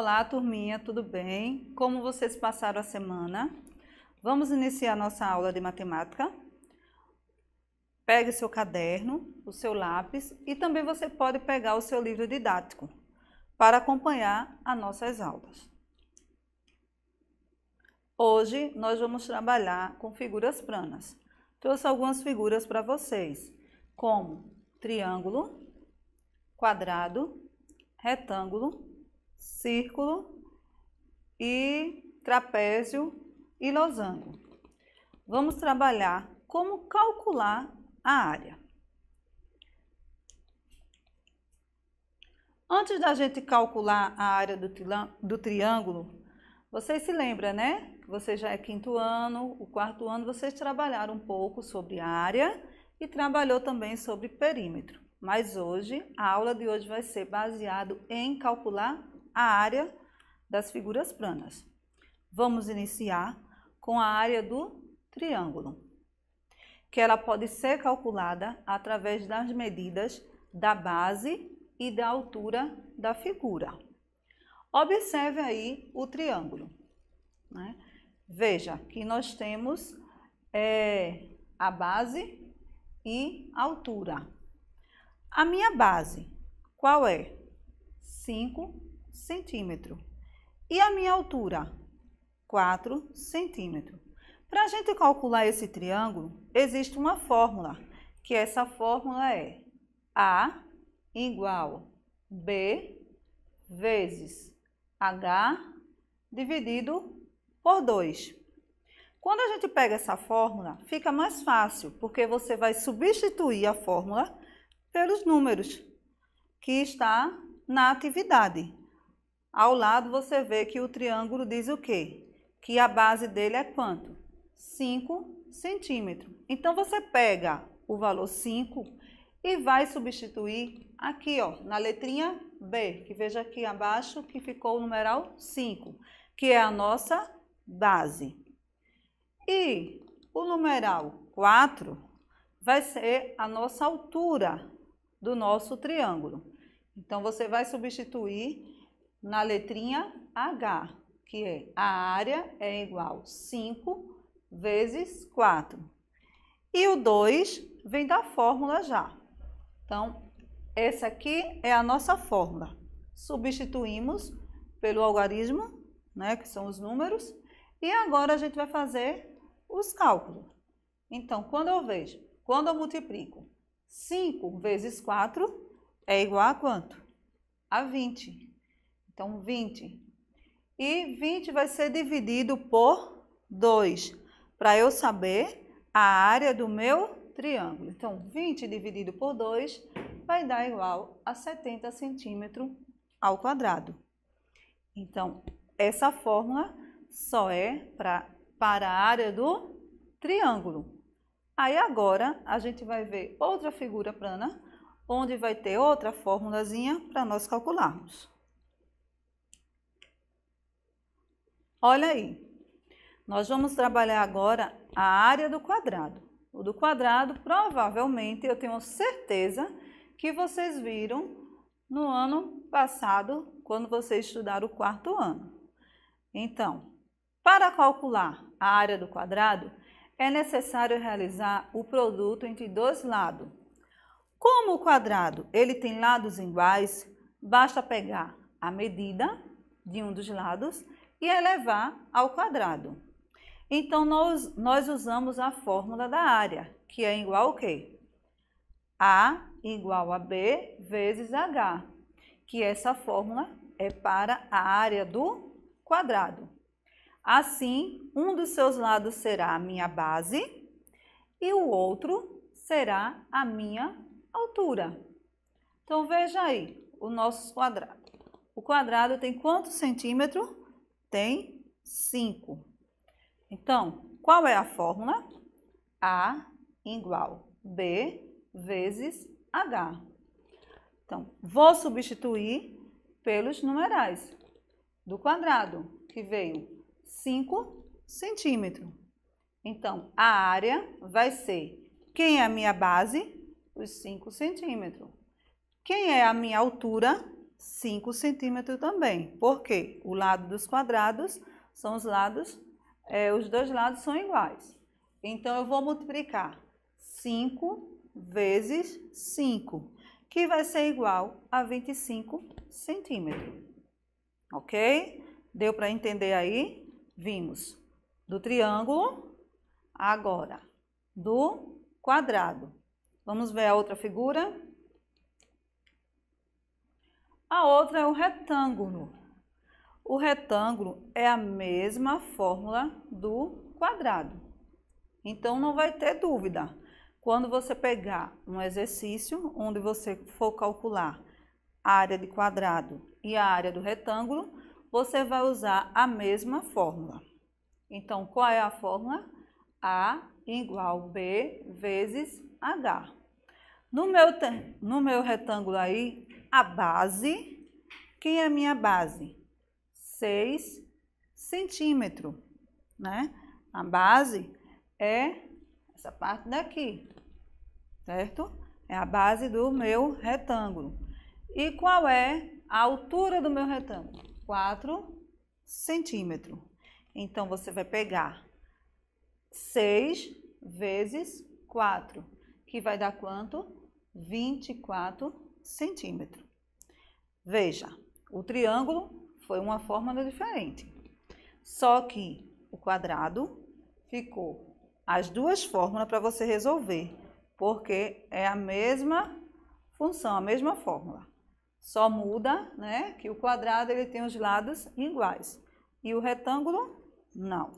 Olá, turminha, tudo bem? Como vocês passaram a semana? Vamos iniciar nossa aula de matemática. Pegue seu caderno, o seu lápis e também você pode pegar o seu livro didático para acompanhar as nossas aulas. Hoje nós vamos trabalhar com figuras planas. Trouxe algumas figuras para vocês, como triângulo, quadrado, retângulo círculo e trapézio e losango. Vamos trabalhar como calcular a área. Antes da gente calcular a área do, do triângulo, vocês se lembram, né? Você já é quinto ano, o quarto ano, vocês trabalharam um pouco sobre área e trabalhou também sobre perímetro. Mas hoje, a aula de hoje vai ser baseado em calcular a área das figuras planas. Vamos iniciar com a área do triângulo, que ela pode ser calculada através das medidas da base e da altura da figura. Observe aí o triângulo. Né? Veja que nós temos é, a base e a altura. A minha base, qual é? 5 centímetro. E a minha altura? 4 centímetros. Para a gente calcular esse triângulo, existe uma fórmula, que essa fórmula é A igual B vezes H dividido por 2. Quando a gente pega essa fórmula, fica mais fácil, porque você vai substituir a fórmula pelos números que está na atividade. Ao lado você vê que o triângulo diz o quê? Que a base dele é quanto? 5 centímetros. Então você pega o valor 5 e vai substituir aqui, ó, na letrinha B, que veja aqui abaixo que ficou o numeral 5, que é a nossa base. E o numeral 4 vai ser a nossa altura do nosso triângulo. Então você vai substituir na letrinha H, que é a área é igual 5 vezes 4. E o 2 vem da fórmula já. Então, essa aqui é a nossa fórmula. Substituímos pelo algarismo, né, que são os números, e agora a gente vai fazer os cálculos. Então, quando eu vejo, quando eu multiplico 5 vezes 4 é igual a quanto? A 20. Então, 20. E 20 vai ser dividido por 2, para eu saber a área do meu triângulo. Então, 20 dividido por 2 vai dar igual a 70 centímetros ao quadrado. Então, essa fórmula só é pra, para a área do triângulo. Aí agora a gente vai ver outra figura plana, onde vai ter outra formulazinha para nós calcularmos. Olha aí, nós vamos trabalhar agora a área do quadrado. O do quadrado, provavelmente, eu tenho certeza que vocês viram no ano passado, quando vocês estudaram o quarto ano. Então, para calcular a área do quadrado, é necessário realizar o produto entre dois lados. Como o quadrado ele tem lados iguais, basta pegar a medida de um dos lados e elevar ao quadrado. Então, nós, nós usamos a fórmula da área, que é igual ao quê? A igual a B vezes H, que essa fórmula é para a área do quadrado. Assim, um dos seus lados será a minha base e o outro será a minha altura. Então, veja aí o nosso quadrado. O quadrado tem quantos centímetros? tem 5. Então, qual é a fórmula? A igual B vezes H. Então, vou substituir pelos numerais do quadrado, que veio 5 centímetros. Então, a área vai ser quem é a minha base? Os 5 centímetros. Quem é a minha altura? 5 centímetros também. Por quê? O lado dos quadrados são os lados, é, os dois lados são iguais. Então, eu vou multiplicar 5 vezes 5, que vai ser igual a 25 centímetros. Ok? Deu para entender aí? Vimos do triângulo, agora do quadrado. Vamos ver a outra figura? a outra é o retângulo. O retângulo é a mesma fórmula do quadrado. Então não vai ter dúvida. Quando você pegar um exercício onde você for calcular a área de quadrado e a área do retângulo, você vai usar a mesma fórmula. Então, qual é a fórmula? A igual B vezes H. No meu, no meu retângulo aí, a base. Quem é a minha base? 6 centímetros, né? A base é essa parte daqui, certo? É a base do meu retângulo. E qual é a altura do meu retângulo? 4 centímetros. Então, você vai pegar 6 vezes 4, que vai dar quanto? 24 centímetros centímetro. Veja, o triângulo foi uma fórmula diferente, só que o quadrado ficou as duas fórmulas para você resolver, porque é a mesma função, a mesma fórmula. Só muda, né, que o quadrado ele tem os lados iguais e o retângulo não.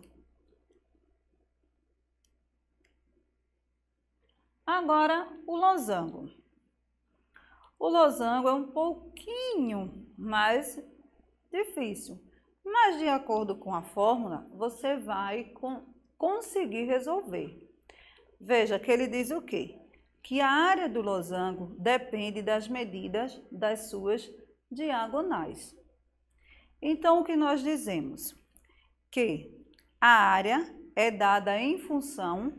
Agora o losango. O losango é um pouquinho mais difícil, mas de acordo com a fórmula, você vai conseguir resolver. Veja que ele diz o quê? Que a área do losango depende das medidas das suas diagonais. Então, o que nós dizemos? Que a área é dada em função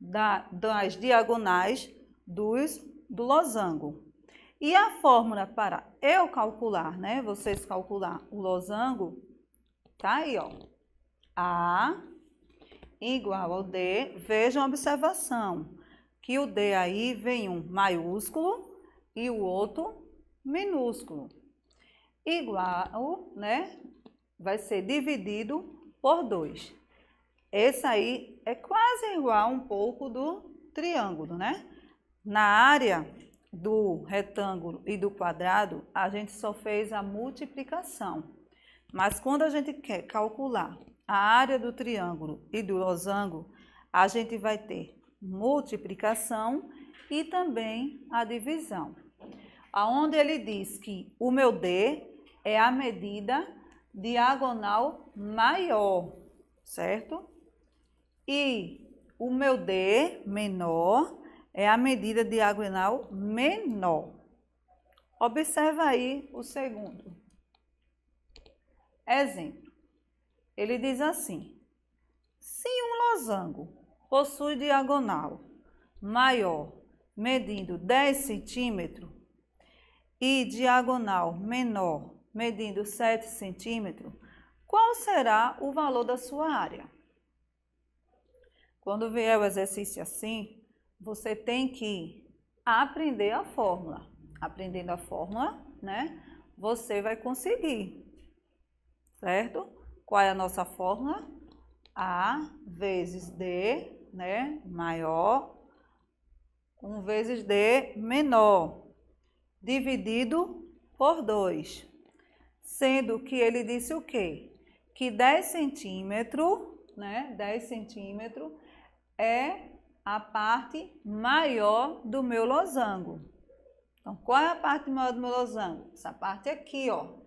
da, das diagonais dos do losango. E a fórmula para eu calcular, né? Vocês calcular o losango, tá aí, ó. A igual ao D. Vejam a observação, que o D aí vem um maiúsculo e o outro minúsculo. Igual, né? Vai ser dividido por 2. Esse aí é quase igual um pouco do triângulo, né? Na área do retângulo e do quadrado, a gente só fez a multiplicação. Mas quando a gente quer calcular a área do triângulo e do losango, a gente vai ter multiplicação e também a divisão. Aonde ele diz que o meu D é a medida diagonal maior, certo? E o meu D menor é a medida diagonal menor. Observa aí o segundo. Exemplo. Ele diz assim: se um losango possui diagonal maior, medindo 10 centímetros, e diagonal menor, medindo 7 centímetros, qual será o valor da sua área? Quando vier o exercício assim, você tem que aprender a fórmula. Aprendendo a fórmula, né? Você vai conseguir, certo? Qual é a nossa fórmula? A vezes D, né? Maior 1 vezes D menor, dividido por 2. Sendo que ele disse o quê? Que 10 centímetro, né? 10 centímetro é a parte maior do meu losango. Então, qual é a parte maior do meu losango? Essa parte aqui, ó.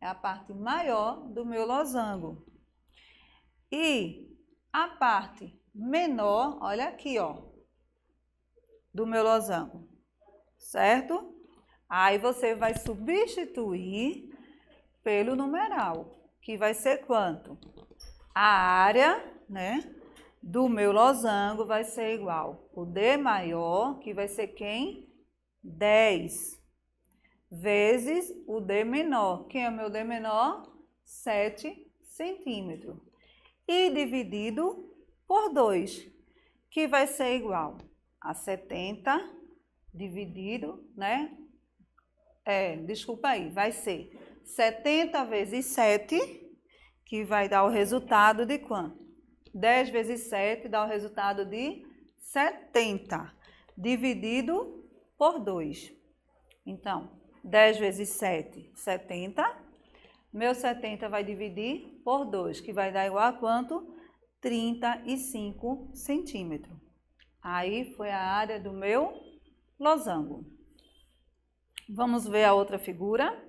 É a parte maior do meu losango. E a parte menor, olha aqui, ó, do meu losango. Certo? Aí você vai substituir pelo numeral, que vai ser quanto? A área, né? do meu losango vai ser igual o D maior, que vai ser quem? 10 vezes o D menor. Quem é o meu D menor? 7 centímetros. E dividido por 2, que vai ser igual a 70 dividido, né? É, desculpa aí, vai ser 70 vezes 7, que vai dar o resultado de quanto? 10 vezes 7 dá o resultado de 70, dividido por 2. Então, 10 vezes 7, 70. Meu 70 vai dividir por 2, que vai dar igual a quanto? 35 centímetros. Aí foi a área do meu losango. Vamos ver a outra figura.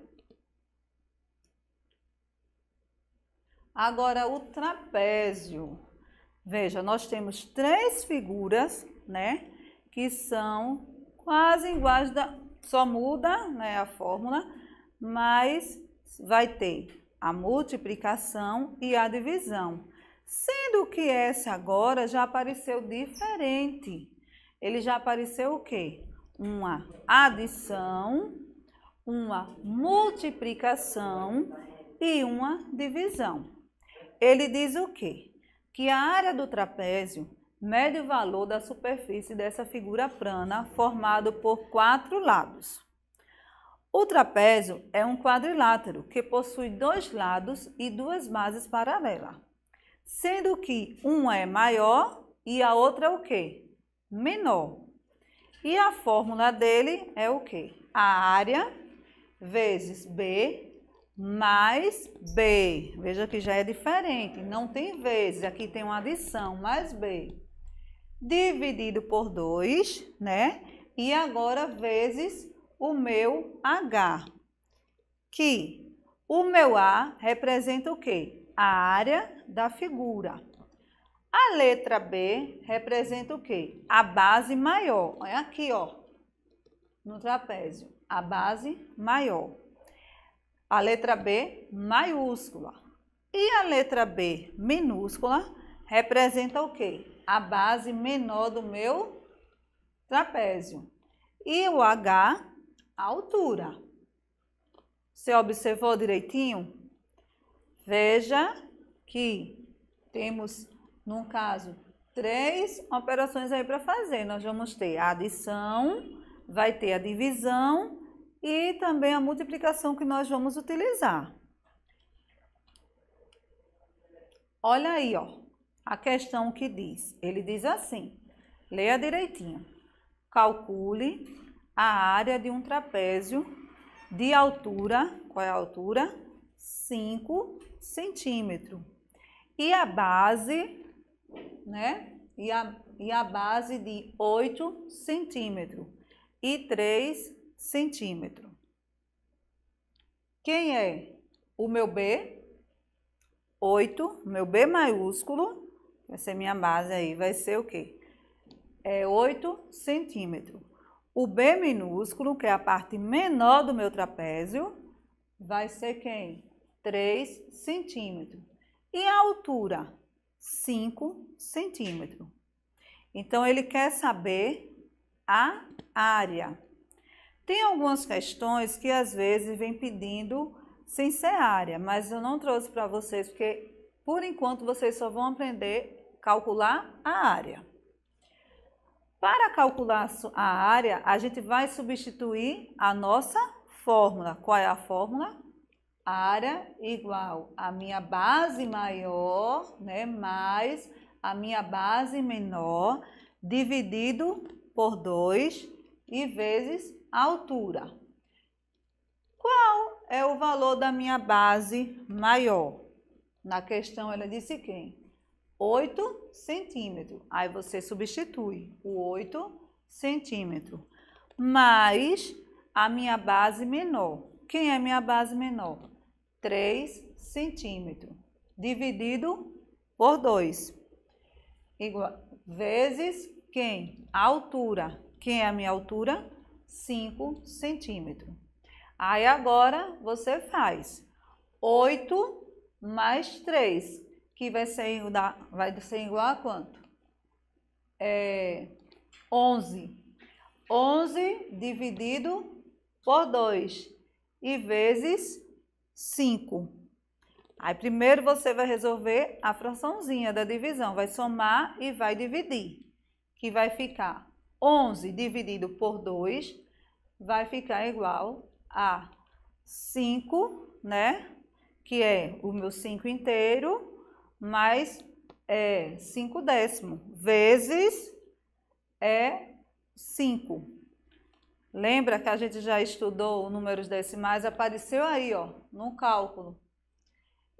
Agora, o trapézio. Veja, nós temos três figuras, né? Que são quase iguais, da, só muda né, a fórmula, mas vai ter a multiplicação e a divisão. Sendo que essa agora já apareceu diferente. Ele já apareceu o quê? Uma adição, uma multiplicação e uma divisão. Ele diz o quê? que a área do trapézio mede o valor da superfície dessa figura plana formado por quatro lados. O trapézio é um quadrilátero que possui dois lados e duas bases paralelas, sendo que uma é maior e a outra é o quê? Menor. E a fórmula dele é o quê? A área vezes B mais B. Veja que já é diferente, não tem vezes, aqui tem uma adição, mais B. Dividido por 2, né? E agora vezes o meu H, que o meu A representa o quê? A área da figura. A letra B representa o quê? A base maior. Olha aqui, ó, no trapézio, a base maior. A letra B maiúscula. E a letra B minúscula representa o quê? A base menor do meu trapézio. E o H, a altura. Você observou direitinho? Veja que temos, num caso, três operações aí para fazer. Nós vamos ter a adição, vai ter a divisão e também a multiplicação que nós vamos utilizar. Olha aí, ó, a questão que diz. Ele diz assim: leia direitinho. Calcule a área de um trapézio de altura, qual é a altura? 5 centímetros. E a base, né? E a, e a base de 8 centímetros. E 3 centímetro. Quem é o meu B? 8, meu B maiúsculo, essa é minha base aí, vai ser o quê? É 8 centímetros. O B minúsculo, que é a parte menor do meu trapézio, vai ser quem? 3 centímetros. E a altura? 5 centímetros. Então, ele quer saber a área. Tem algumas questões que às vezes vem pedindo sem ser área, mas eu não trouxe para vocês porque por enquanto vocês só vão aprender a calcular a área. Para calcular a área, a gente vai substituir a nossa fórmula. Qual é a fórmula? Área igual a minha base maior, né, mais a minha base menor, dividido por 2 e vezes altura. Qual é o valor da minha base maior? Na questão ela disse quem? 8 centímetros. Aí você substitui o 8 centímetro. Mais a minha base menor. Quem é minha base menor? 3 centímetros. Dividido por 2. Igual, vezes quem? A altura. Quem é a minha altura? 5 centímetros. Aí agora você faz 8 mais 3, que vai ser igual a, vai ser igual a quanto? É 11. 11 dividido por 2 e vezes 5. Aí primeiro você vai resolver a fraçãozinha da divisão, vai somar e vai dividir, que vai ficar 11 dividido por 2 vai ficar igual a 5, né? Que é o meu 5 inteiro, mais é 5 décimo, vezes é 5. Lembra que a gente já estudou números decimais? Apareceu aí, ó, no cálculo.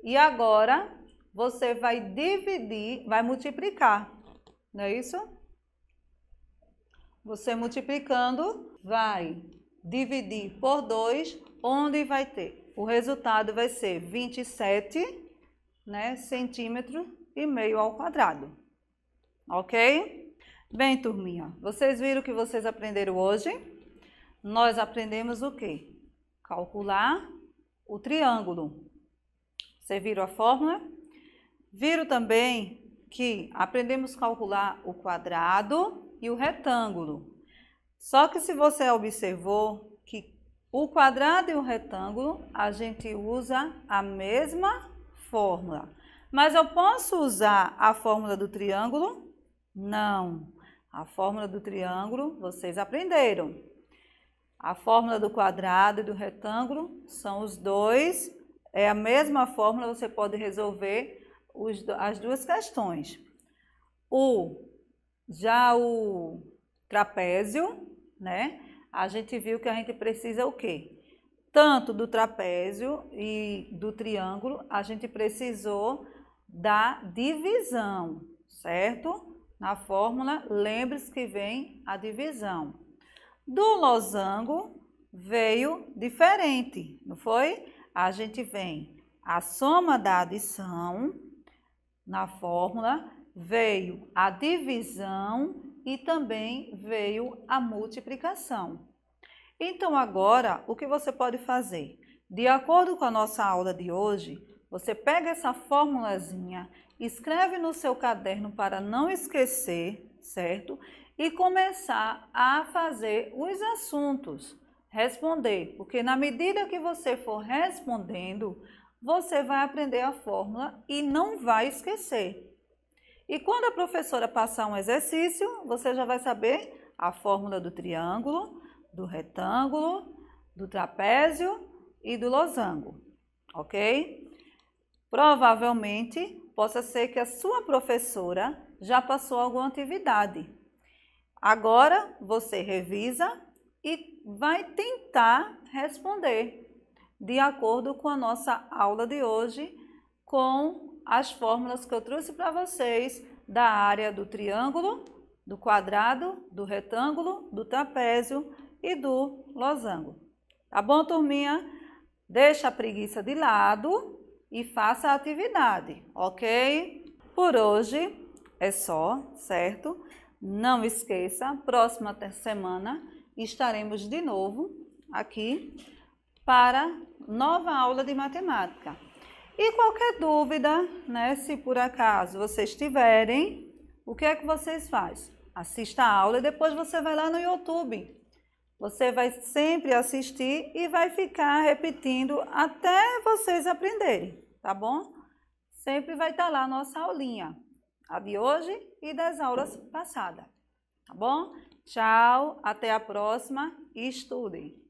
E agora, você vai dividir, vai multiplicar, não é isso? Você multiplicando, vai dividir por 2, onde vai ter? O resultado vai ser 27 né, centímetros e meio ao quadrado. Ok? Bem, turminha, vocês viram o que vocês aprenderam hoje? Nós aprendemos o quê? Calcular o triângulo. você viram a fórmula? Viram também que aprendemos calcular o quadrado e o retângulo. Só que se você observou que o quadrado e o retângulo, a gente usa a mesma fórmula. Mas eu posso usar a fórmula do triângulo? Não. A fórmula do triângulo, vocês aprenderam. A fórmula do quadrado e do retângulo são os dois. É a mesma fórmula, você pode resolver os, as duas questões. O já o trapézio, né? A gente viu que a gente precisa o quê? Tanto do trapézio e do triângulo, a gente precisou da divisão, certo? Na fórmula, lembre-se que vem a divisão. Do losango veio diferente, não foi? A gente vem a soma da adição na fórmula veio a divisão e também veio a multiplicação. Então, agora, o que você pode fazer? De acordo com a nossa aula de hoje, você pega essa formulazinha, escreve no seu caderno para não esquecer, certo? E começar a fazer os assuntos. Responder, porque na medida que você for respondendo, você vai aprender a fórmula e não vai esquecer. E quando a professora passar um exercício, você já vai saber a fórmula do triângulo, do retângulo, do trapézio e do losango, ok? Provavelmente possa ser que a sua professora já passou alguma atividade. Agora você revisa e vai tentar responder de acordo com a nossa aula de hoje com as fórmulas que eu trouxe para vocês da área do triângulo, do quadrado, do retângulo, do trapézio e do losango. Tá bom, turminha? Deixa a preguiça de lado e faça a atividade, ok? Por hoje é só, certo? Não esqueça, próxima semana estaremos de novo aqui para nova aula de matemática. E qualquer dúvida, né, se por acaso vocês tiverem, o que é que vocês fazem? Assista a aula e depois você vai lá no YouTube. Você vai sempre assistir e vai ficar repetindo até vocês aprenderem, tá bom? Sempre vai estar tá lá a nossa aulinha, a de hoje e das aulas passadas, tá bom? Tchau, até a próxima e estudem!